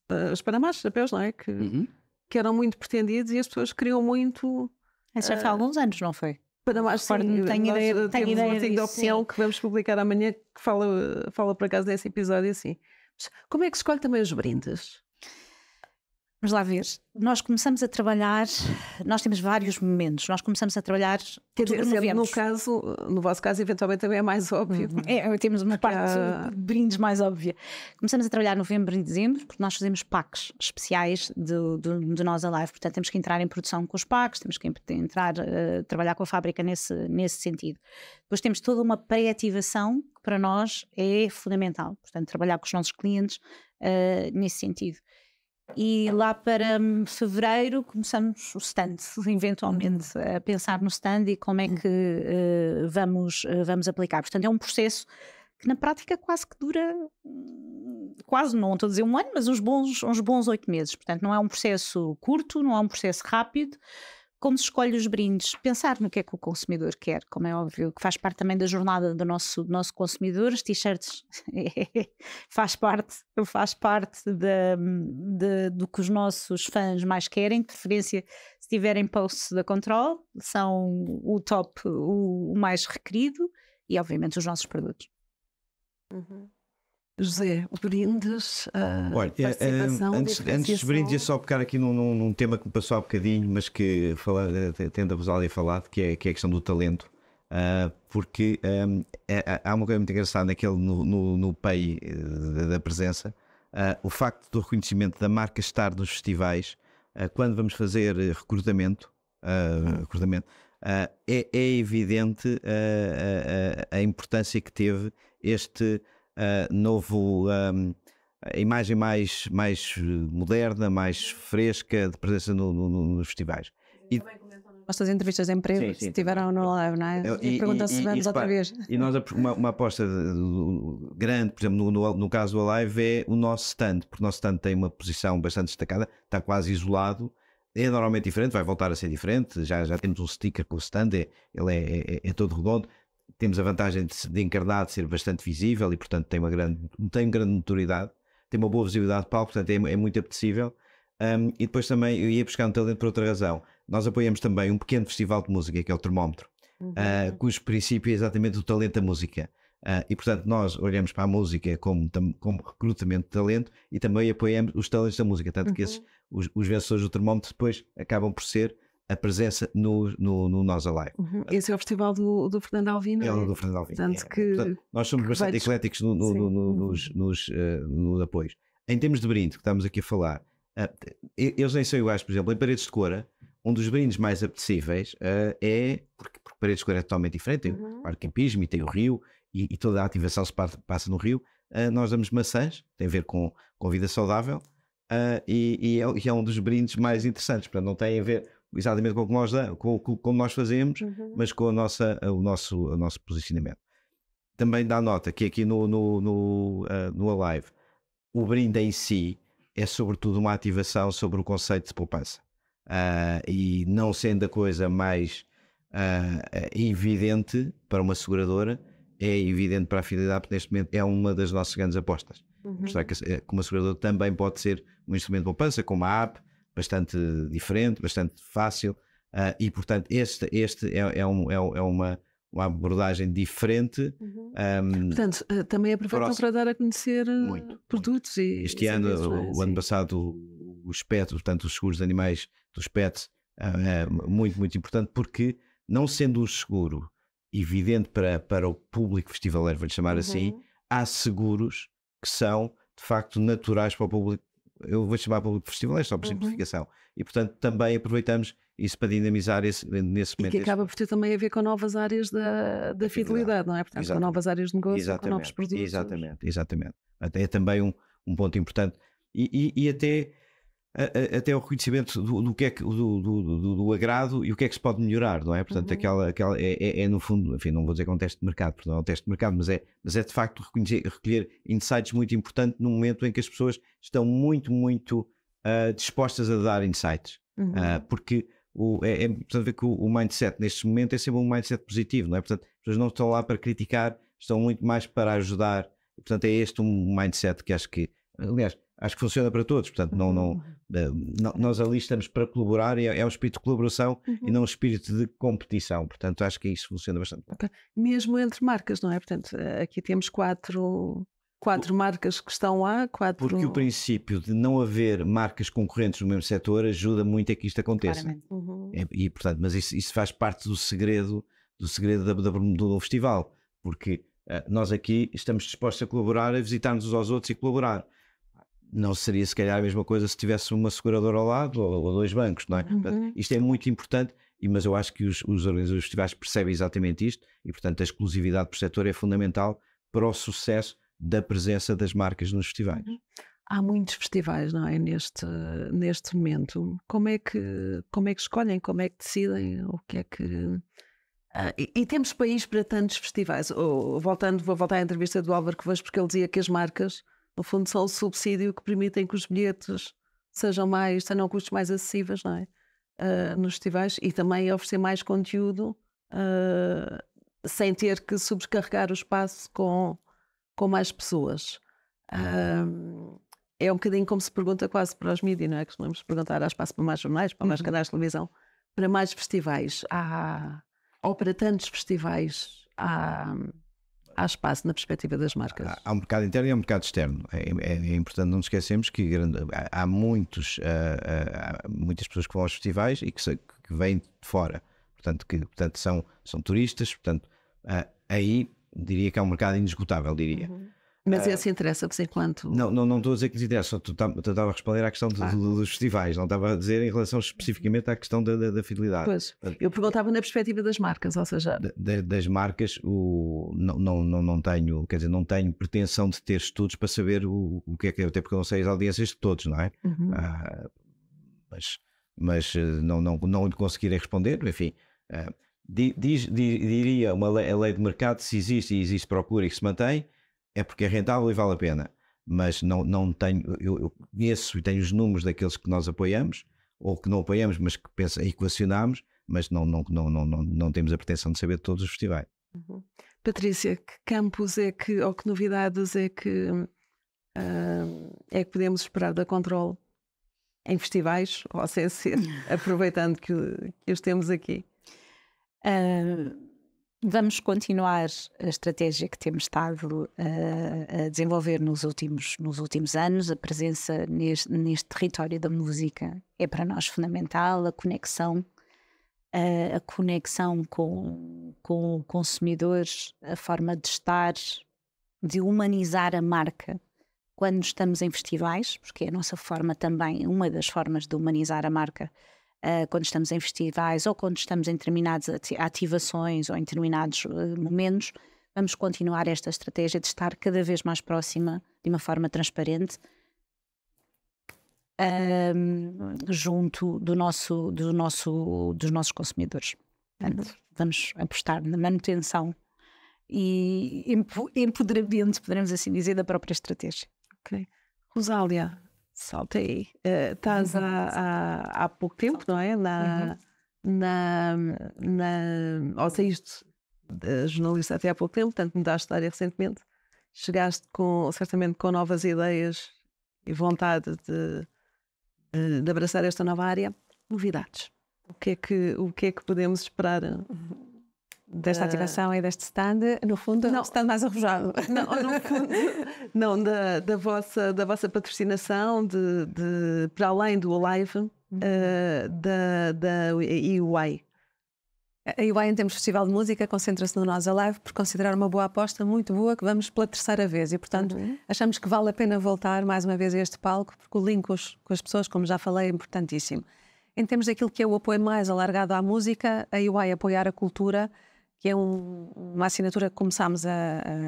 eh, os Panamás, chapéus, não é? Que, uhum. que eram muito pretendidos e as pessoas queriam muito. Isso já foi há alguns anos, não foi? panamás sim, tenho nós ideia, temos tenho um ideia artigo de opinião sim. que vamos publicar amanhã que fala, fala por acaso desse episódio assim. Mas como é que se escolhe também os brindes? Vamos lá ver. Nós começamos a trabalhar, nós temos vários momentos. Nós começamos a trabalhar. Quer novembro. no caso, no vosso caso, eventualmente também é mais óbvio. Uhum. É, temos uma parte de brindes mais óbvia. Começamos a trabalhar novembro e dezembro, porque nós fazemos packs especiais do do de nós Alive. Portanto, temos que entrar em produção com os packs, temos que entrar, uh, trabalhar com a fábrica nesse, nesse sentido. Depois temos toda uma pré-ativação que para nós é fundamental. Portanto, trabalhar com os nossos clientes uh, nesse sentido. E lá para hum, fevereiro começamos o stand, eventualmente, a pensar no stand e como é uhum. que uh, vamos, uh, vamos aplicar. Portanto, é um processo que na prática quase que dura, hum, quase não estou a dizer um ano, mas uns bons, uns bons oito meses. Portanto, não é um processo curto, não é um processo rápido como se escolhe os brindes, pensar no que é que o consumidor quer, como é óbvio, que faz parte também da jornada do nosso, do nosso consumidor, os t-shirts faz parte, faz parte de, de, do que os nossos fãs mais querem, de preferência se tiverem posts da Control, são o top, o, o mais requerido e obviamente os nossos produtos. Uhum. José, brindes uh, Olha, é, participação, é, antes, antes de brindes, é só pegar aqui num, num, num, tema que me passou há bocadinho, mas que falar eh, tendo a Rosália falado, que é, que é a questão do talento. Uh, porque um, é, há uma coisa muito engraçada naquele, no, no, no PEI eh, da presença, uh, o facto do reconhecimento da marca estar nos festivais, uh, quando vamos fazer eh, recrutamento, recrutamento é, é, evidente a importância que teve este uh, novo. Um, ehm, a imagem mais, mais eh, moderna, mais fresca de presença no, no, nos festivais. E, postas entrevistas em emprego, sim, sim, se tiveram no live, não é? Eu, e, e perguntam se vamos outra vez. E nós, uma, uma aposta grande, por exemplo, no, no, no, caso do live, é o nosso stand, porque o nosso stand tem uma posição bastante destacada, está quase isolado, é normalmente diferente, vai voltar a ser diferente, já, já temos um sticker com o stand, é, ele é, é, é, é todo redondo, temos a vantagem de, de encarnado ser bastante visível e, portanto, tem uma grande, tem uma grande notoriedade, tem uma boa visibilidade de palco, portanto, é, é muito apetecível. Um, e depois também eu ia buscar um talento por outra razão. Nós apoiamos também um pequeno festival de música que é o Termómetro, uhum. uh, cujo princípio é exatamente o talento da música. Uh, e portanto, nós olhamos para a música como, como recrutamento de talento e também apoiamos os talentos da música. Tanto uhum. que esses, uhum. os, os vencedores do termómetro depois acabam por ser a presença no, no, no Nós Alive. Uhum. Esse é o festival do, do Fernando Alvino. É o é? do Fernando Alvino. Portanto, é. que... Portanto, nós somos bastante vai... ecléticos no, no, no uhum. nos, nos, uh, nos apoios. Em termos de brinde, que estamos aqui a falar, uh, eh, eles nem são iguais, por exemplo, em Paredes de Cora, um dos brindes mais apetecíveis uh, é, porque, porque Paredes de Cora é totalmente diferente, tem uhum. o arcampismo e tem o rio, e, e, toda a ativação se passa no rio, uh, nós damos maçãs, tem a ver com, com vida saudável, uh, e, e, é, e, é, um dos brindes mais interessantes, portanto não tem a ver, exatamente com o que nós, com, como nós fazemos, uhum. mas com a nossa, o, nosso, o nosso posicionamento. Também dá nota que aqui no, no, no, uh, no Alive, o brinde em si é sobretudo uma ativação sobre o conceito de poupança. Uh, e não sendo a coisa mais uh, evidente para uma seguradora, é evidente para a Fidelidade, neste momento é uma das nossas grandes apostas. Uhum. Mostrar é eh, que, uma seguradora também pode ser um instrumento de poupança, com uma app, bastante diferente, bastante fácil, uh, e portanto este, este é, é, um, é, é uma, uma abordagem diferente. Uhum. Um, portanto, ah, também aproveitam próximo. para dar a conhecer ah, muito, produtos muito. e. Este ano, é? o, o ano passado, o SPET, portanto, os seguros de animais dos PET, é muito, muito importante, porque não sendo um seguro evidente para, para o público festivaleiro, vou-lhe chamar assim, uhum. assim, há seguros que são de facto naturais para o público eu vou chamar público é só por uhum. simplificação. E, portanto, também aproveitamos isso para dinamizar esse, nesse momento. E que acaba por ter também a ver com novas áreas da, da fidelidade, não é? Portanto, exatamente. com novas áreas de negócio, exatamente. com novos produtos. Exatamente, exatamente. Até é também um, um ponto importante. E, e, e até até o reconhecimento do, do que é que, do, do, do, agrado e o que é que se pode melhorar, não é? Portanto, uhum. aquela, aquela é, é, é, no fundo, enfim, não vou dizer que é um teste de mercado, porque não é um teste de mercado, mas é, mas é de facto reconhecer, recolher insights muito importante num momento em que as pessoas estão muito, muito uh, dispostas a dar insights. Uhum. Uh, porque o, é, é portanto, ver que o, o, mindset neste momento é sempre um mindset positivo, não é? Portanto, as pessoas não estão lá para criticar, estão muito mais para ajudar. Portanto, é este um mindset que acho que, aliás, acho que funciona para todos. Portanto, não, não, uhum. eh, não nós ali estamos para colaborar, é, é um espírito de colaboração uhum. e não um espírito de competição. Portanto, acho que isso funciona bastante bem. Mesmo entre marcas, não é? Portanto, eh, aqui temos quatro. Quatro marcas que estão lá, quatro. Porque o princípio de não haver marcas concorrentes no mesmo setor ajuda muito a que isto aconteça. Uhum. É, e, portanto, mas isso, isso, faz parte do segredo, do segredo da, da, do festival, porque eh, nós aqui estamos dispostos a colaborar, a visitar-nos uns aos outros e colaborar não seria se calhar a mesma coisa se tivesse uma seguradora ao lado ou, ou dois bancos, não é? Uhum. Portanto, isto é muito importante, e, mas eu acho que os, os organizadores festivais percebem exatamente isto e, portanto, a exclusividade por setor é fundamental para o sucesso da presença das marcas nos festivais. Uhum. Há muitos festivais, não é? Neste, neste momento. Como é, que, como é que escolhem? Como é que decidem? O que é que. Ah, e, e, temos país para tantos festivais. Oh, voltando, vou voltar à entrevista do Álvaro vês porque ele dizia que as marcas no fundo, são o subsídio que permitem que os bilhetes sejam mais, tenham custos mais acessíveis não é? Uh, nos festivais e também oferecer mais conteúdo uh, sem ter que sobrecarregar o espaço com, com mais pessoas. Uh, é um bocadinho como se pergunta quase para os mídias, não é? que vamos perguntar há espaço para mais jornais, para mais uhum. canais de televisão, para mais festivais. Há, ou para tantos festivais. Há, há espaço na perspectiva das marcas. Há, há um mercado interno e há um mercado externo. É, é, é importante não nos esquecermos que grande, há, muitos, ah, ah, há, muitas pessoas que vão aos festivais e que, que vêm de fora. Portanto, que, portanto são, são turistas, portanto, ah, aí diria que é um mercado inesgotável, diria. Uhum. Mas ah. essa interessa-vos enquanto. Não, não, não estou a dizer que lhes interessa, tu estava a responder à questão de, ah. dos festivais, não estava a dizer em relação uhum. especificamente à questão da, da, da fidelidade. Pois, eu perguntava na perspectiva das marcas, ou seja. das marcas, o, não, não, não, não, tenho, quer dizer, não tenho pretensão de ter estudos para saber o, o que é que é, até porque eu não sei as audiências de todos, não é? Uhum. Ah, mas mas eh, não, não, não lhe conseguirei responder, enfim. Ah, diz, diz, diria uma lei, a lei de mercado, se existe e existe procura e se mantém é porque é rentável e vale a pena. Mas não, não tenho, eu, eu conheço e tenho os números daqueles que nós apoiamos, ou que não apoiamos, mas que pensa, equacionamos, mas não, não, não, não, não, não temos a pretensão de saber de todos os festivais. Uhum. Patrícia, que campos é que, ou que novidades é que, uh, é que podemos esperar da Control em festivais, ou sem aproveitando que os temos aqui? Uh, Vamos continuar a estratégia que temos estado a, eh, a desenvolver nos últimos, nos últimos anos. A presença neste, neste, território da música é para nós fundamental, a conexão, a, eh, a conexão com, com o consumidor, a forma de estar, de humanizar a marca quando estamos em festivais, porque é a nossa forma também, uma das formas de humanizar a marca uh, quando estamos em festivais ou quando estamos em determinadas ativações ou em determinados uh, momentos, vamos continuar esta estratégia de estar cada vez mais próxima, de uma forma transparente, um, ehm, junto do nosso, do nosso, dos nossos consumidores. Portanto, uhum. vamos apostar na manutenção e empoderamento, poderemos assim dizer, da própria estratégia. Ok. Rosália, Saltei. aí. É, uh, estás há, uhum. há, há, pouco tempo, não é? Na, uhum. na, na, ou saíste jornalista até há pouco tempo, portanto mudaste de área recentemente. Chegaste com, certamente com novas ideias e vontade de, de, abraçar esta nova área. Novidades. O que é que, o que, é que podemos esperar? Eh, uhum desta ah. ativação e deste stand, no fundo, não, stand mais arrojado. Não, no fundo, não da, da, vossa, da vossa patrocinação, de, de para além do Alive uh, da, da EY. A EY, em termos de festival de música, concentra-se no Nós Alive por considerar uma boa aposta, muito boa, que vamos pela terceira vez. E, portanto, uhum. achamos que vale a pena voltar mais uma vez a este palco, porque o link com, os, com as pessoas, como já falei, é importantíssimo. Em termos daquilo que é o apoio mais alargado à música, a EY apoiar a cultura, que é um, uma assinatura que começámos a,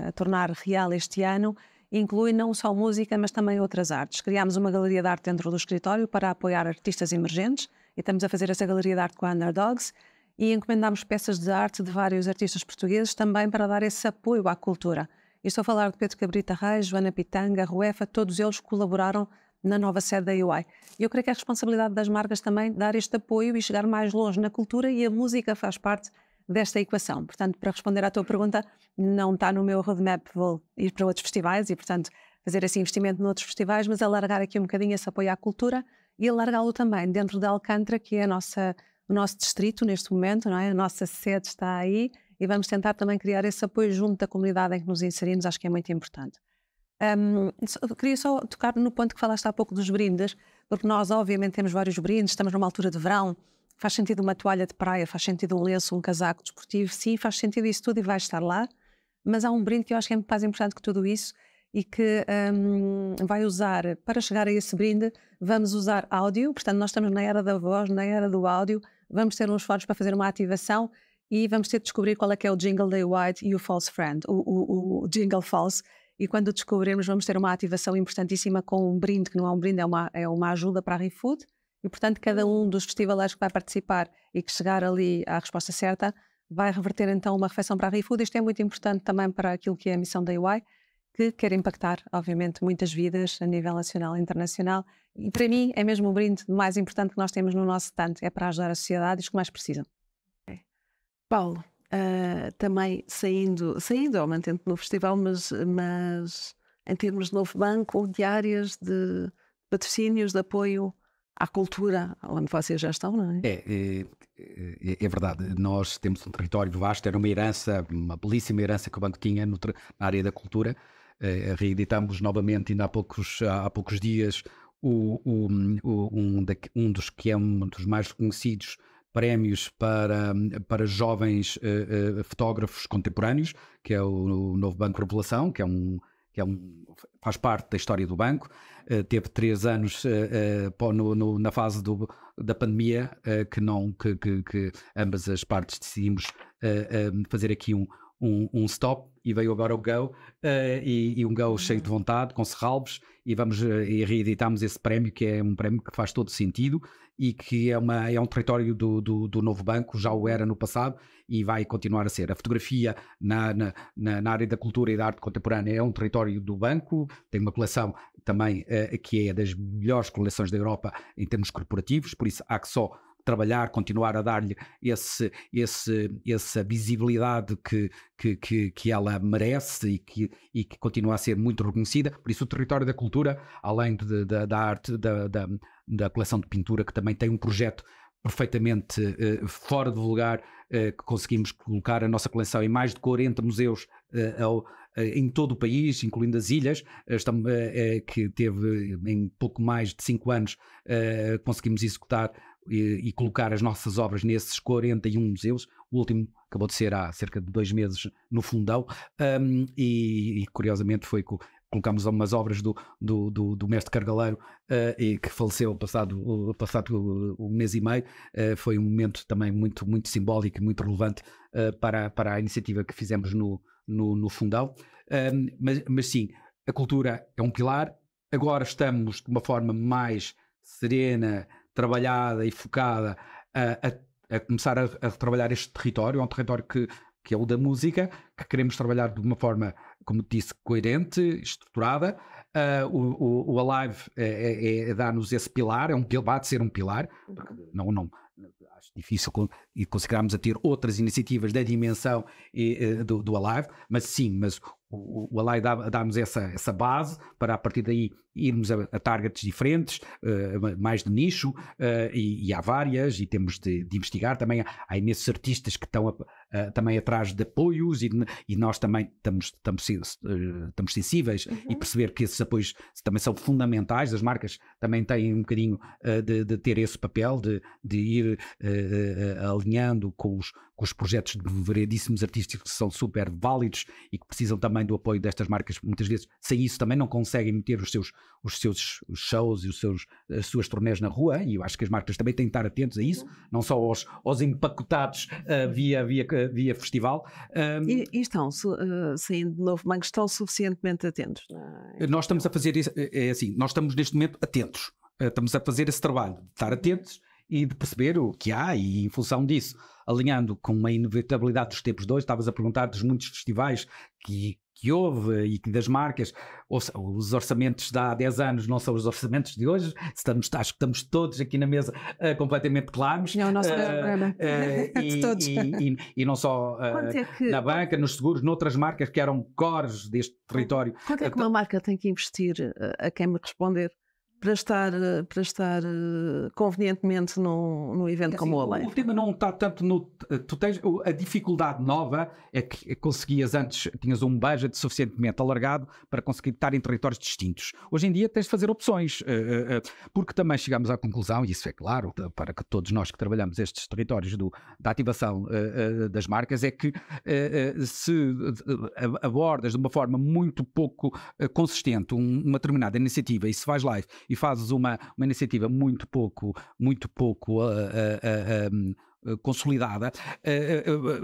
a, tornar real este ano, inclui não só música, mas também outras artes. Criámos uma galeria de arte dentro do escritório para apoiar artistas emergentes e estamos a fazer essa galeria de arte com a Underdogs e encomendámos peças de arte de vários artistas portugueses também para dar esse apoio à cultura. E estou a falar de Pedro Cabrita Reis, Joana Pitanga, Ruefa, todos eles colaboraram na nova sede da UI. E eu creio que é a responsabilidade das marcas também dar este apoio e chegar mais longe na cultura e a música faz parte desta equação. Portanto, para responder à tua pergunta, não está no meu roadmap, vou ir para outros festivais e, portanto, fazer esse investimento noutros festivais, mas alargar aqui um bocadinho esse apoio à cultura e alargá-lo também dentro da de Alcântara, que é a nossa, o nosso distrito neste momento, não é? a nossa sede está aí e vamos tentar também criar esse apoio junto da comunidade em que nos inserimos, acho que é muito importante. Um, queria só tocar no ponto que falaste há pouco dos brindes, porque nós, obviamente, temos vários brindes, estamos numa altura de verão, Faz sentido uma toalha de praia, faz sentido um lenço, um casaco desportivo, sim, faz sentido isso tudo e vai estar lá. Mas há um brinde que eu acho que é mais importante que tudo isso e que um, vai usar, para chegar a esse brinde, vamos usar áudio, portanto, nós estamos na era da voz, na era do áudio, vamos ter uns fones para fazer uma ativação e vamos ter de descobrir qual é que é o jingle Day White e o False Friend, o, o, o jingle false. E quando descobrirmos, vamos ter uma ativação importantíssima com um brinde, que não é um brinde, é uma, é uma ajuda para a ReFood. E, portanto, cada um dos festivaleiros que vai participar e que chegar ali à resposta certa vai reverter então uma refeição para a ReFood. Isto é muito importante também para aquilo que é a missão da UI, que quer impactar, obviamente, muitas vidas a nível nacional e internacional. E para mim é mesmo o brinde mais importante que nós temos no nosso tanto é para ajudar a sociedade e os que mais precisam. É. Paulo, uh, também saindo, saindo ou mantendo no festival, mas, mas em termos de novo banco ou de áreas de patrocínios, de apoio à cultura, onde vocês já estão, não é? é? É, é, é verdade. Nós temos um território vasto, era uma herança, uma belíssima herança que o banco tinha no, na área da cultura. Eh, reeditamos novamente, ainda há poucos, há poucos dias, o, o, um, da, um, dos que é um dos mais conhecidos prémios para, para jovens uh, uh, fotógrafos contemporâneos, que é o, o Novo Banco Revelação, que é um que é um, faz parte da história do banco, uh, teve três anos uh, no, no, na fase do, da pandemia que não que, que, que, ambas as partes decidimos fazer aqui um, um, um, stop e veio agora o Go e, e um Go cheio de vontade, com Serralves e vamos eh, e reeditamos esse prémio, que é um prémio que faz todo sentido e que é, uma, é um território do, do, do novo banco, já o era no passado e vai continuar a ser. A fotografia na, na, na área da cultura e da arte contemporânea é um território do banco, tem uma coleção também uh, que é das melhores coleções da Europa em termos corporativos, por isso há que só trabalhar, continuar a dar-lhe esse, esse, essa visibilidade que, que, que, que, ela merece e que, e que continua a ser muito reconhecida. Por isso, o território da cultura, além de, de, da arte, da, da, da coleção de pintura, que também tem um projeto perfeitamente uh, fora de lugar, uh, que conseguimos colocar a nossa coleção em mais de 40 museus uh, ao, em todo o país, incluindo as ilhas, estamos, que teve em pouco mais de 5 anos, conseguimos executar e, e, colocar as nossas obras nesses 41 museus. O último acabou de ser há cerca de dois meses no Fundão, um, e, e, curiosamente foi com colocamos algumas obras do, do, do, do mestre Cargaleiro, uh, que faleceu passado, passado um mês e meio. Uh, foi um momento também muito, muito simbólico e muito relevante uh, para, para a iniciativa que fizemos no, no, no Fundão. Hum, mas, mas sim, a cultura é um pilar. Agora estamos de uma forma mais serena, trabalhada e focada a, a, a começar a, a trabalhar este território, é um território que, que é o da música, que queremos trabalhar de uma forma, como disse, coerente, estruturada. Uh, o, o, o, Alive é, é, é, é nos esse pilar, é um pilar, de ser um pilar, não, não, acho difícil e considerarmos a ter outras iniciativas da dimensão e, eh, do, do Alive, mas sim, mas o, o Alai dá, nos essa, essa base para a partir daí irmos a, a targets diferentes, uh, mais de nicho, uh, e, e, há várias, e temos de, de investigar também. Há, há imensos artistas que estão a, também atrás de apoios, e, e nós também estamos, estamos, eh, estamos sensíveis uhum. e perceber que esses apoios também são fundamentais. As marcas também têm um bocadinho de, de, ter esse papel, de, de ir alinhando com os, com os projetos de variedíssimos artistas que são super válidos e que precisam também do apoio destas marcas, muitas vezes sem isso também não conseguem meter os seus, os seus shows e os seus, as suas turnês na rua, e eu acho que as marcas também têm de estar atentas a isso, não só aos, aos empacotados uh, via, via, via festival. Um, ehm, e, e, estão, se, uh, saindo de novo mas estão suficientemente atentos? É? Nós estamos a fazer, isso, é, é assim, nós estamos neste momento atentos, uh, estamos a fazer esse trabalho de estar atentos e de perceber o que há e em função disso, alinhando com uma inevitabilidade dos tempos dois, estavas a perguntar dos muitos festivais que que houve e que das marcas, ou os orçamentos de há 10 anos não são os orçamentos de hoje, estamos, acho que estamos todos aqui na mesa uh, completamente claros. Não, o nosso uh, problema. Uh, de e, todos. E, e, e não só eh, é que, na banca, nos seguros, noutras marcas que eram cores deste território. Quanto é que então uma marca tem que investir? Eh, a quem me responder? para estar, eh, para estar eh, convenientemente num, num é evento é assim, como o Além. O tema não está tanto no. Eh, tu tens, a dificuldade nova é, é que conseguias antes, tinhas um budget suficientemente alargado para conseguir estar em territórios distintos. Hoje em dia tens de fazer opções, porque também chegamos à conclusão, e isso é claro, para que todos nós que trabalhamos estes territórios do, da ativação das marcas, é que se abordas de uma forma muito pouco consistente uma determinada iniciativa e se faz live e fazes uma, uma iniciativa muito pouco, muito pouco uh, uh, uh, consolidada, ah, ah,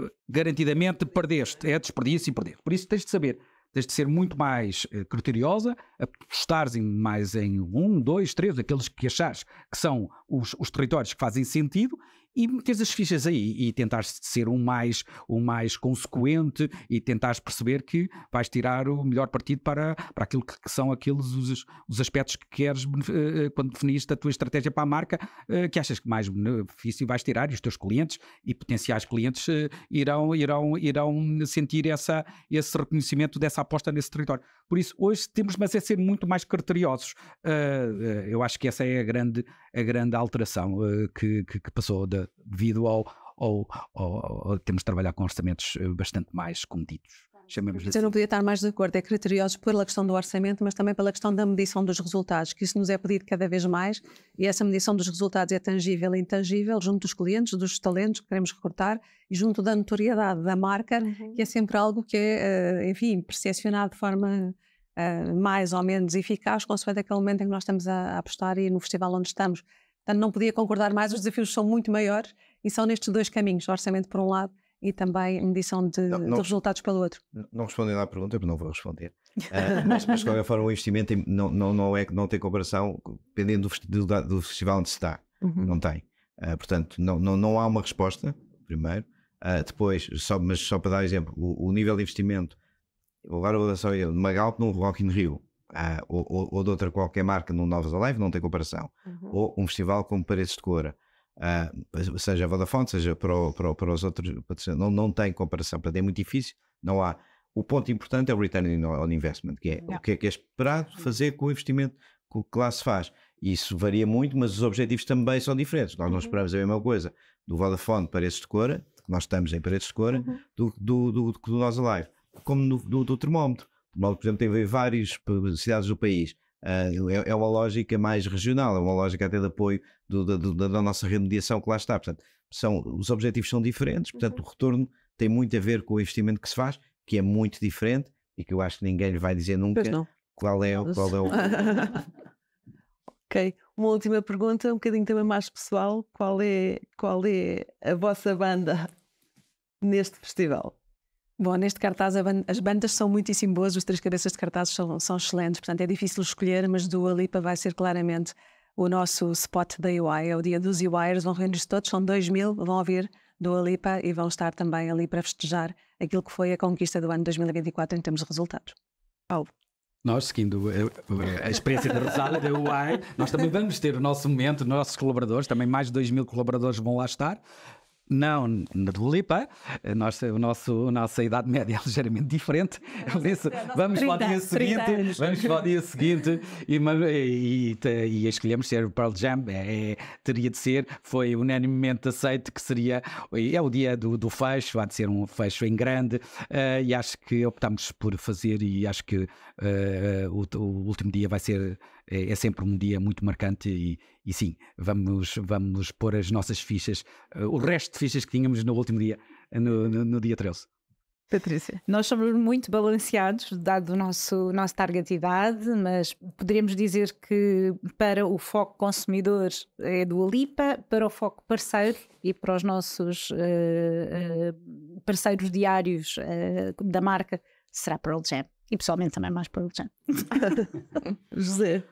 ah, garantidamente perdeste, é desperdício e perder. Por isso tens de saber tens de ser muito mais criteriosa, apostares em, mais em um, dois, três, aqueles que achares que são os, os territórios que fazem sentido e meteres as fichas aí e tentar ser um mais, um mais consequente e tentares perceber que vais tirar o melhor partido para, para aquilo que, que são aqueles os, os aspectos que queres uh, quando definiste a tua estratégia para a marca, uh, que achas que mais benefício vais tirar e os teus clientes e potenciais clientes uh, irão, irão, irão sentir essa, esse reconhecimento dessa aposta nesse território. Por isso, hoje temos, mas é ser muito mais criteriosos. Uh, eu acho que essa é a grande, a grande alteração uh, que, que, que, passou de, devido ao, ao, ao, ao, temos de trabalhar com orçamentos bastante mais comedidos chamemos assim. Eu não assim. podia estar mais de acordo. É criterioso pela questão do orçamento, mas também pela questão da medição dos resultados, que isso nos é pedido cada vez mais e essa medição dos resultados é tangível e intangível junto dos clientes, dos talentos que queremos recrutar e junto da notoriedade da marca, uhum. que é sempre algo que é, eh, enfim, percepcionado de forma Uh, mais ou menos eficaz, consoante aquele momento em que nós estamos a, a, apostar e no festival onde estamos. Portanto, não podia concordar mais, os desafios são muito maiores e são nestes dois caminhos, orçamento por um lado e também medição de, não, não, de resultados pelo outro. Não respondendo à pergunta, porque não vou responder. Uh, mas, mas, de qualquer forma, o investimento não, não, não, é, não tem comparação, dependendo do, do, do festival onde se está. Uhum. Não tem. Uh, portanto, não, não, não há uma resposta, primeiro. Uh, depois, só, mas só para dar exemplo, o, o nível de investimento, agora vou dar só ele, de Magalp num Rock in Rio, ou, ou, ou, de outra qualquer marca num Novas Alive, não tem comparação. Uhum. Ou um festival como Paredes de Coura Uh, seja a Vodafone, seja para, o, para, para os outros não, não tem comparação, para é muito difícil, não há. O ponto importante é o return on investment, que é não. o que é que é esperado fazer com o investimento que lá se faz. Isso varia muito, mas os objetivos também são diferentes. Nós não uhum. esperamos a mesma coisa do Vodafone esses de Cora, nós estamos em Paredes de cor, uhum. do, do, do, do Nós como no, do, do termómetro. O termómetro, por exemplo, tem várias cidades do país. Uh, é, é, uma lógica mais regional, é uma lógica até de apoio do, do, da, da, nossa remediação que lá está. Portanto, são, os objetivos são diferentes, portanto, uhum. o retorno tem muito a ver com o investimento que se faz, que é muito diferente e que eu acho que ninguém lhe vai dizer nunca qual é, o, qual é o. ok. Uma última pergunta, um bocadinho também mais pessoal. Qual é, qual é a vossa banda neste festival? Bom, neste cartaz as bandas são muitíssimo boas, os três cabeças de cartaz são, são, excelentes, portanto é difícil escolher, mas do Alipa vai ser claramente o nosso spot da UI, é o dia dos UIers, vão reunir-se todos, são 2 mil, vão ouvir do Alipa e vão estar também ali para festejar aquilo que foi a conquista do ano 2024 em termos de resultados. Paulo. Nós, seguindo eh, eh, a, experiência da Rosada, da UI, nós também vamos ter o nosso momento, nossos colaboradores, também mais de 2 mil colaboradores vão lá estar. Não, na do eh, o nosso, a nossa idade média é ligeiramente diferente, é vamos 30, para o dia seguinte, vamos para o dia seguinte e, e, e, e escolhemos ser o Pearl Jam, é, é, teria de ser, foi unanimemente aceito que seria, é o dia do, do fecho, há de ser um fecho em grande uh, e acho que optamos por fazer e acho que uh, o, o último dia vai ser é, é sempre um dia muito marcante e, e, sim, vamos, vamos pôr as nossas fichas, uh, o resto de fichas que tínhamos no último dia, no, no, no dia 13. Patrícia. Nós somos muito balanceados, dado o nosso, nosso target de idade, mas poderíamos dizer que para o foco consumidor é do Alipa, para o foco parceiro e para os nossos uh, uh, parceiros diários uh, da marca será Pearl Jam. E pessoalmente também mais Pearl Jam. José.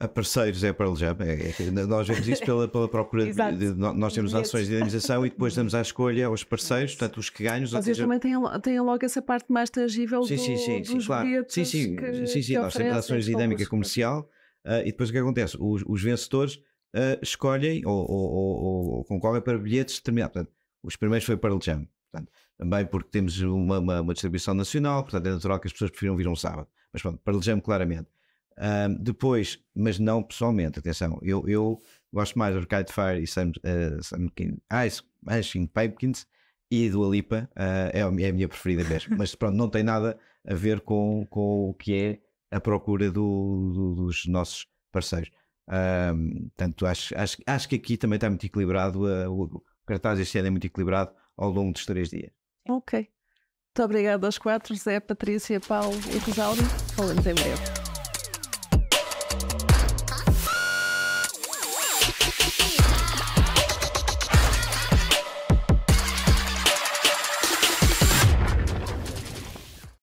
A parceiros é Pearl Jam, é, é, nós vemos isso pela, pela procura, de, de, nós temos ações de dinamização e depois damos à escolha aos parceiros, portanto os que ganham... Vocês também têm, logo essa parte mais tangível sim, do, sim, sim, dos sim, claro. sim, sim, que, sim, sim. Que nós temos ações de dinâmica comercial uh, e depois o que acontece? Os, os vencedores uh, escolhem ou, ou, ou, ou concorrem para bilhetes determinados, portanto os primeiros foi Pearl Jam, portanto também porque temos uma, uma, uma, distribuição nacional, portanto é natural que as pessoas prefiram vir um sábado. Mas pronto, paralisamos claramente. Um, depois, mas não pessoalmente, atenção, eu, eu gosto mais de Arcade Fire e Sam, uh, Sam King, Ice, Ashing Pumpkins e do Alipa, uh, é, a minha preferida mesmo. mas pronto, não tem nada a ver com, com o que é a procura do, do, dos nossos parceiros. Um, portanto, acho, acho, acho que aqui também está muito equilibrado, uh, o, o cartaz este ano é muito equilibrado ao longo dos três dias. Ok. Muito obrigada aos quatro, Zé, Patrícia, Paulo e Rosário. Falamos em breve.